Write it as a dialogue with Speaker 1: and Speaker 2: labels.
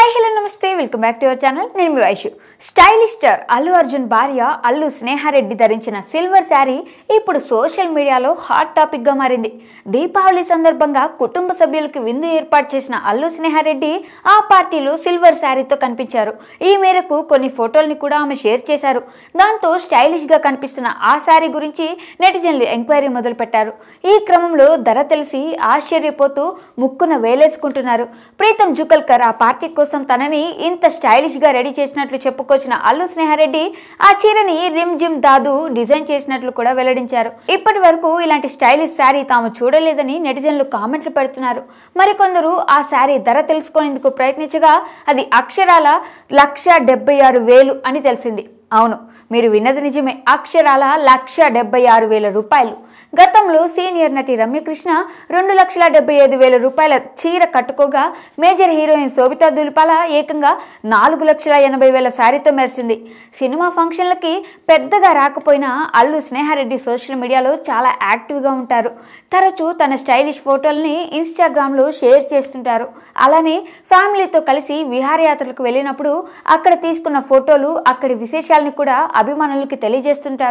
Speaker 1: Hi, నమస్తే welcome back to your channel నేను మీ వైషు స్టైలిష్ అల్లు అర్జున్ భార్య అల్లు స్నేహారెడ్డి ధరించిన సిల్వర్ శారీ ఇప్పుడు సోషల్ మీడియాలో హాట్ టాపిక్గా మారింది దీపావళి సందర్భంగా కుటుంబ సభ్యులకు విందు ఏర్పాటు చేసిన అల్లు స్నేహారెడ్డి ఆ పార్టీలో సిల్వర్ శారీతో కనిపించారు ఈ మేరకు కొన్ని ఫోటోల్ని కూడా ఆమె షేర్ చేశారు దాంతో స్టైలిష్గా కనిపిస్తున్న ఆ శారీ గురించి నెటిజన్లు ఎంక్వైరీ మొదలుపెట్టారు ఈ క్రమంలో ధర తెలిసి ఆశ్చర్యపోతూ ముక్కున వేలేసుకుంటున్నారు ప్రీతం జుకల్కర్ ఆ పార్టీ కోసం తన చీరని ఇంత స్టైలిష్గా రెడీ చేసినట్లు చెప్పుకొచ్చిన అల్లు స్నేహారెడ్డి ఆ చీరని రిమ్ జిమ్ దాదు డిజైన్ చేసినట్లు కూడా వెల్లడించారు ఇప్పటి వరకు ఇలాంటి స్టైలిష్ శారీ తాము చూడలేదని నెటిజన్లు కామెంట్లు పెడుతున్నారు మరికొందరు ఆ శారీ ధర తెలుసుకునేందుకు ప్రయత్నించగా అది అక్షరాల లక్ష ఆరు వేలు అని తెలిసింది అవును మీరు విన్నది నిజమే అక్షరాల లక్ష డెబ్బై ఆరు వేల రూపాయలు గతంలో సీనియర్ నటి రమ్యకృష్ణ రెండు లక్షల డెబ్బై ఐదు వేల రూపాయల చీర కట్టుకోగా మేజర్ హీరోయిన్ శోభితా దుల్పాల ఏకంగా నాలుగు లక్షల ఎనభై వేల శారీతో మెరిసింది సినిమా ఫంక్షన్లకి పెద్దగా రాకపోయినా అల్లు స్నేహారెడ్డి సోషల్ మీడియాలో చాలా యాక్టివ్గా ఉంటారు తరచూ తన స్టైలిష్ ఫోటోల్ని ఇన్స్టాగ్రామ్లో షేర్ చేస్తుంటారు అలానే ఫ్యామిలీతో కలిసి విహారయాత్రలకు వెళ్ళినప్పుడు అక్కడ తీసుకున్న ఫోటోలు అక్కడి విశేషాలు విషయాలను కూడా అభిమానులకి తెలియజేస్తుంటారు